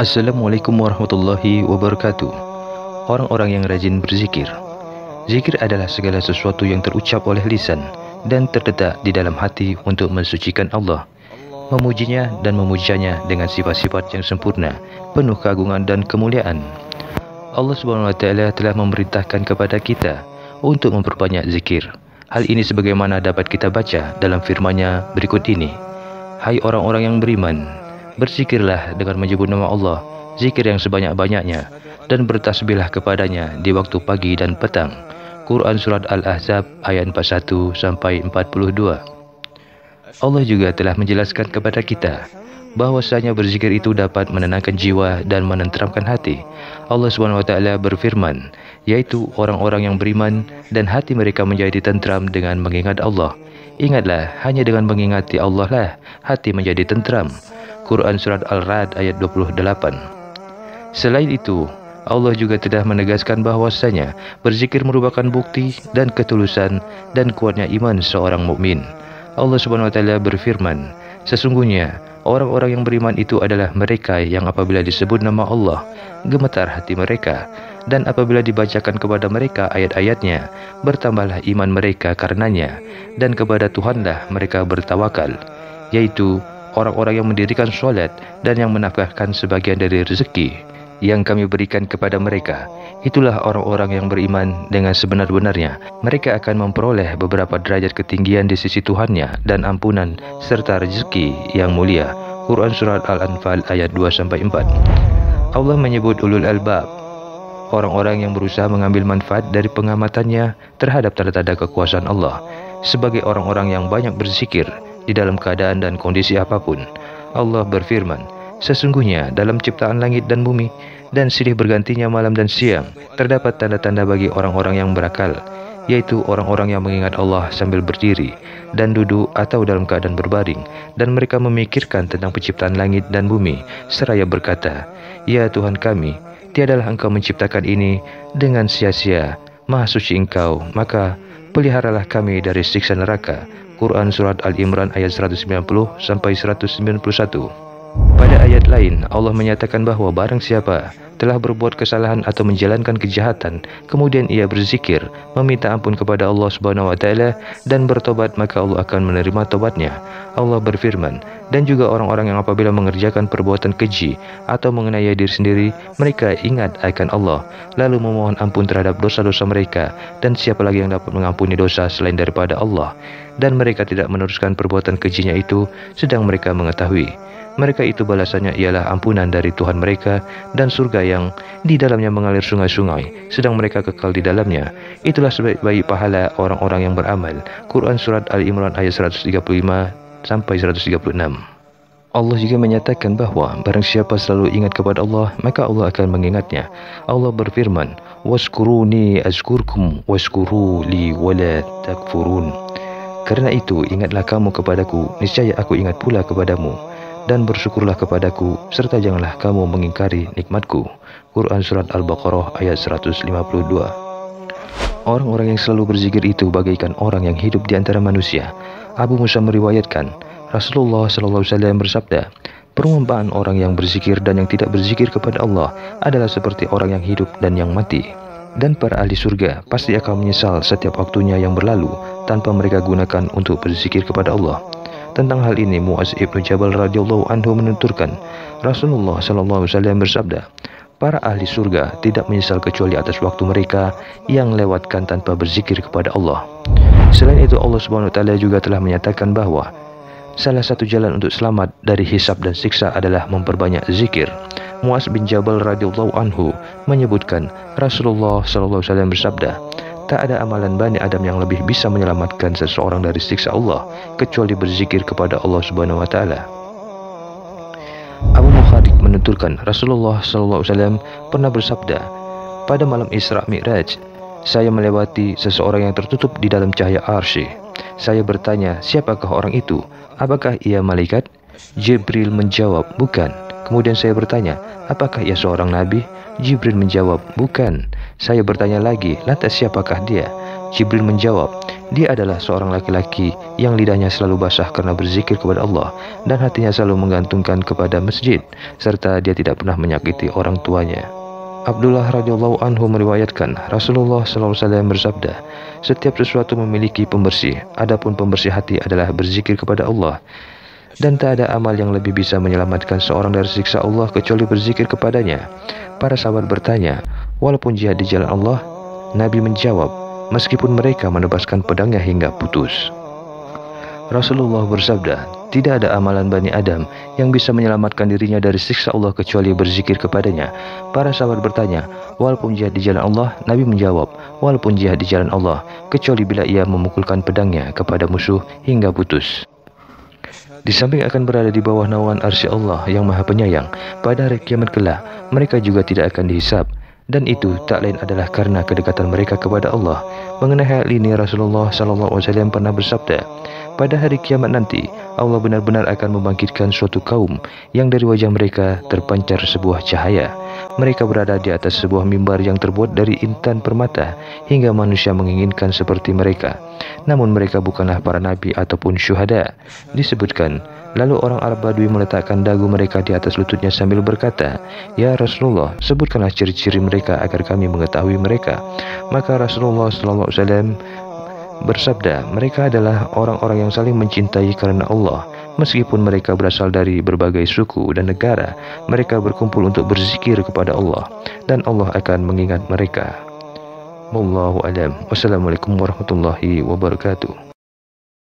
Assalamualaikum warahmatullahi wabarakatuh Orang-orang yang rajin berzikir Zikir adalah segala sesuatu yang terucap oleh lisan Dan terdetak di dalam hati untuk mensucikan Allah Memujinya dan memujanya dengan sifat-sifat yang sempurna Penuh keagungan dan kemuliaan Allah SWT telah memerintahkan kepada kita Untuk memperbanyak zikir Hal ini sebagaimana dapat kita baca dalam firman-Nya berikut ini Hai orang-orang yang beriman bersikirlah dengan menyebut nama Allah, zikir yang sebanyak-banyaknya, dan bertasbihlah kepadanya di waktu pagi dan petang. Quran Surat Al-Ahzab ayat 41 sampai 42. Allah juga telah menjelaskan kepada kita bahwasanya berzikir itu dapat menenangkan jiwa dan menenteramkan hati. Allah SWT berfirman, yaitu orang-orang yang beriman dan hati mereka menjadi tentram dengan mengingat Allah. Ingatlah, hanya dengan mengingati Allah lah hati menjadi tentram quran Surat Al-Ra'd ayat 28. Selain itu, Allah juga telah menegaskan bahwasanya berzikir merupakan bukti dan ketulusan dan kuatnya iman seorang mukmin. Allah Subhanahu wa taala berfirman, sesungguhnya orang-orang yang beriman itu adalah mereka yang apabila disebut nama Allah, gemetar hati mereka dan apabila dibacakan kepada mereka ayat-ayatnya, bertambahlah iman mereka karenanya dan kepada Tuhanlah mereka bertawakal, yaitu orang-orang yang mendirikan sholat dan yang menafkahkan sebagian dari rezeki yang kami berikan kepada mereka. Itulah orang-orang yang beriman dengan sebenar-benarnya. Mereka akan memperoleh beberapa derajat ketinggian di sisi Tuhannya dan ampunan serta rezeki yang mulia. Quran Surat Al-Anfal ayat 2-4 Allah menyebut ulul albab orang-orang yang berusaha mengambil manfaat dari pengamatannya terhadap tanda-tanda kekuasaan Allah sebagai orang-orang yang banyak berzikir di dalam keadaan dan kondisi apapun. Allah berfirman, Sesungguhnya dalam ciptaan langit dan bumi dan silih bergantinya malam dan siang terdapat tanda-tanda bagi orang-orang yang berakal, yaitu orang-orang yang mengingat Allah sambil berdiri dan duduk atau dalam keadaan berbaring dan mereka memikirkan tentang penciptaan langit dan bumi seraya berkata, Ya Tuhan kami, tiadalah engkau menciptakan ini dengan sia-sia, maha suci engkau, maka peliharalah kami dari siksa neraka. Quran Surat Al-Imran ayat 190 sampai 191. Pada ayat lain, Allah menyatakan bahwa barang siapa telah berbuat kesalahan atau menjalankan kejahatan, kemudian ia berzikir, meminta ampun kepada Allah Subhanahu wa taala dan bertobat, maka Allah akan menerima tobatnya. Allah berfirman, dan juga orang-orang yang apabila mengerjakan perbuatan keji atau mengenai diri sendiri, mereka ingat akan Allah, lalu memohon ampun terhadap dosa-dosa mereka, dan siapa lagi yang dapat mengampuni dosa selain daripada Allah, dan mereka tidak meneruskan perbuatan kejinya itu, sedang mereka mengetahui mereka itu balasannya ialah ampunan dari Tuhan mereka dan surga yang di dalamnya mengalir sungai-sungai, sedang mereka kekal di dalamnya. Itulah sebaik-baik pahala orang-orang yang beramal. Quran Surat Al-Imran ayat 135 sampai 136. Allah juga menyatakan bahwa barang siapa selalu ingat kepada Allah, maka Allah akan mengingatnya. Allah berfirman, "Waskuruni azkurkum waskuru li wala takfurun." Karena itu, ingatlah kamu kepadaku, niscaya aku ingat pula kepadamu, dan bersyukurlah kepadaku, serta janganlah kamu mengingkari nikmatku. Quran Surat Al-Baqarah ayat 152 Orang-orang yang selalu berzikir itu bagaikan orang yang hidup di antara manusia. Abu Musa meriwayatkan, Rasulullah SAW bersabda, Perumpamaan orang yang berzikir dan yang tidak berzikir kepada Allah adalah seperti orang yang hidup dan yang mati. Dan para ahli surga pasti akan menyesal setiap waktunya yang berlalu tanpa mereka gunakan untuk berzikir kepada Allah. Tentang hal ini Muaz ibnu Jabal radhiyallahu anhu menuturkan, Rasulullah shallallahu alaihi wasallam bersabda, para ahli surga tidak menyesal kecuali atas waktu mereka yang lewatkan tanpa berzikir kepada Allah. Selain itu Allah Subhanahu wa taala juga telah menyatakan bahwa salah satu jalan untuk selamat dari hisab dan siksa adalah memperbanyak zikir. Muaz bin Jabal radhiyallahu anhu menyebutkan Rasulullah shallallahu alaihi wasallam bersabda, Tak ada amalan Bani Adam yang lebih bisa menyelamatkan seseorang dari siksa Allah kecuali berzikir kepada Allah Subhanahu wa taala. Abu Mukhariq menuturkan Rasulullah SAW pernah bersabda, "Pada malam Isra Mi'raj, saya melewati seseorang yang tertutup di dalam cahaya arsy. Saya bertanya, siapakah orang itu? Apakah ia malaikat?" Jibril menjawab, "Bukan." Kemudian saya bertanya, apakah ia seorang nabi? Jibril menjawab, bukan. Saya bertanya lagi, lantas siapakah dia? Jibril menjawab, dia adalah seorang laki-laki yang lidahnya selalu basah karena berzikir kepada Allah dan hatinya selalu menggantungkan kepada masjid, serta dia tidak pernah menyakiti orang tuanya. Abdullah radhiyallahu anhu meriwayatkan Rasulullah SAW bersabda, "Setiap sesuatu memiliki pembersih, adapun pembersih hati adalah berzikir kepada Allah." Dan tak ada amal yang lebih bisa menyelamatkan seorang dari siksa Allah kecuali berzikir kepadanya. Para sahabat bertanya, walaupun jihad di jalan Allah, Nabi menjawab, meskipun mereka menebaskan pedangnya hingga putus. Rasulullah bersabda, tidak ada amalan Bani Adam yang bisa menyelamatkan dirinya dari siksa Allah kecuali berzikir kepadanya. Para sahabat bertanya, walaupun jihad di jalan Allah, Nabi menjawab, walaupun jihad di jalan Allah, kecuali bila ia memukulkan pedangnya kepada musuh hingga putus. Di samping akan berada di bawah naungan arsy Allah yang maha penyayang, pada hari kiamat kelak, mereka juga tidak akan dihisap. Dan itu tak lain adalah karena kedekatan mereka kepada Allah. Mengenai hal ini Rasulullah SAW pernah bersabda, Pada hari kiamat nanti, Allah benar-benar akan membangkitkan suatu kaum yang dari wajah mereka terpancar sebuah cahaya. Mereka berada di atas sebuah mimbar yang terbuat dari intan permata hingga manusia menginginkan seperti mereka. Namun mereka bukanlah para nabi ataupun syuhada. Disebutkan, lalu orang Arab Badui meletakkan dagu mereka di atas lututnya sambil berkata, Ya Rasulullah, sebutkanlah ciri-ciri mereka agar kami mengetahui mereka. Maka Rasulullah SAW bersabda, mereka adalah orang-orang yang saling mencintai karena Allah. Meskipun mereka berasal dari berbagai suku dan negara, mereka berkumpul untuk berzikir kepada Allah dan Allah akan mengingat mereka. Wallahu alam. Wassalamualaikum warahmatullahi wabarakatuh.